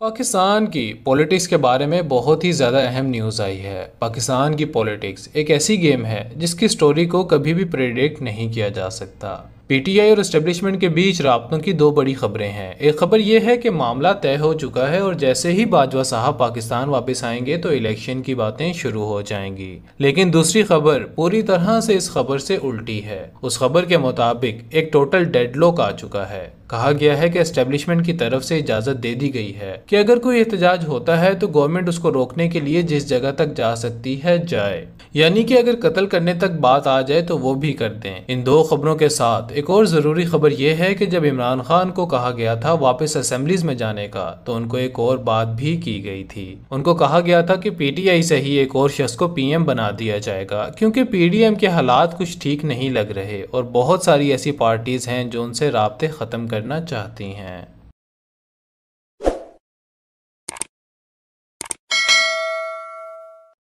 पाकिस्तान की पॉलिटिक्स के बारे में बहुत ही ज़्यादा अहम न्यूज़ आई है पाकिस्तान की पॉलिटिक्स एक ऐसी गेम है जिसकी स्टोरी को कभी भी प्रेडिक्ट नहीं किया जा सकता पीटीआई और एस्टेब्लिशमेंट के बीच रबतों की दो बड़ी खबरें हैं एक खबर यह है कि मामला तय हो चुका है और जैसे ही बाजवा साहब पाकिस्तान वापस आएंगे तो इलेक्शन की बातें शुरू हो जाएंगी लेकिन दूसरी खबर पूरी तरह से इस खबर से उल्टी है उस खबर के मुताबिक एक टोटल डेडलॉक आ चुका है कहा गया है कि एस्टेब्लिशमेंट की तरफ से इजाजत दे दी गई है कि अगर कोई एहतजाज होता है तो गवर्नमेंट उसको रोकने के लिए जिस जगह तक जा सकती है जाए यानी कि अगर कत्ल करने तक बात आ जाए तो वो भी कर दे इन दो खबरों के साथ एक और जरूरी खबर यह है कि जब इमरान खान को कहा गया था वापस असम्बलीज में जाने का तो उनको एक और बात भी की गई थी उनको कहा गया था कि पीटीआई से ही एक और शख्स को पीएम बना दिया जाएगा क्योंकि पीडीएम के हालात कुछ ठीक नहीं लग रहे और बहुत सारी ऐसी पार्टीज हैं जो उनसे रबते ख़त्म करना चाहती हैं